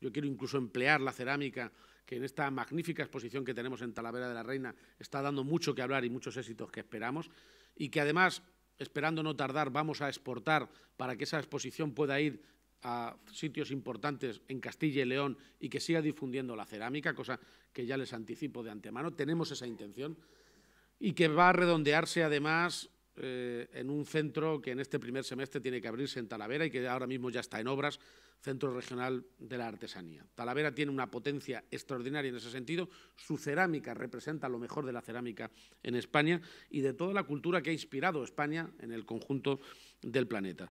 Yo quiero incluso emplear la cerámica, que en esta magnífica exposición que tenemos en Talavera de la Reina está dando mucho que hablar y muchos éxitos que esperamos, y que además, esperando no tardar, vamos a exportar para que esa exposición pueda ir a sitios importantes en Castilla y León y que siga difundiendo la cerámica, cosa que ya les anticipo de antemano, tenemos esa intención, y que va a redondearse además eh, en un centro que en este primer semestre tiene que abrirse en Talavera y que ahora mismo ya está en obras, Centro Regional de la Artesanía. Talavera tiene una potencia extraordinaria en ese sentido, su cerámica representa lo mejor de la cerámica en España y de toda la cultura que ha inspirado España en el conjunto del planeta.